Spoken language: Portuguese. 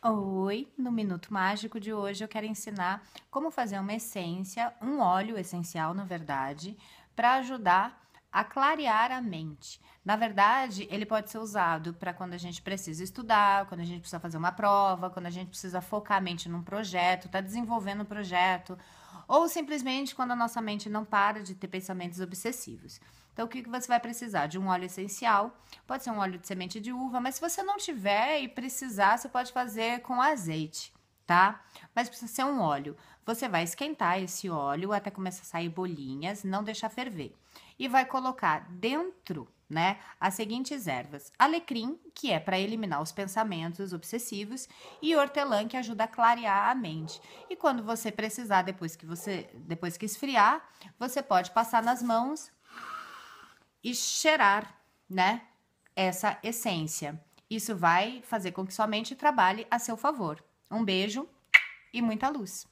Oi, no Minuto Mágico de hoje eu quero ensinar como fazer uma essência, um óleo essencial, na verdade, para ajudar a clarear a mente. Na verdade, ele pode ser usado para quando a gente precisa estudar, quando a gente precisa fazer uma prova, quando a gente precisa focar a mente num projeto, está desenvolvendo um projeto, ou simplesmente quando a nossa mente não para de ter pensamentos obsessivos. Então, o que, que você vai precisar? De um óleo essencial, pode ser um óleo de semente de uva, mas se você não tiver e precisar, você pode fazer com azeite tá? Mas precisa ser um óleo. Você vai esquentar esse óleo até começar a sair bolinhas, não deixar ferver. E vai colocar dentro, né, as seguintes ervas: alecrim, que é para eliminar os pensamentos obsessivos, e hortelã, que ajuda a clarear a mente. E quando você precisar, depois que você, depois que esfriar, você pode passar nas mãos e cheirar, né, essa essência. Isso vai fazer com que sua mente trabalhe a seu favor. Um beijo e muita luz!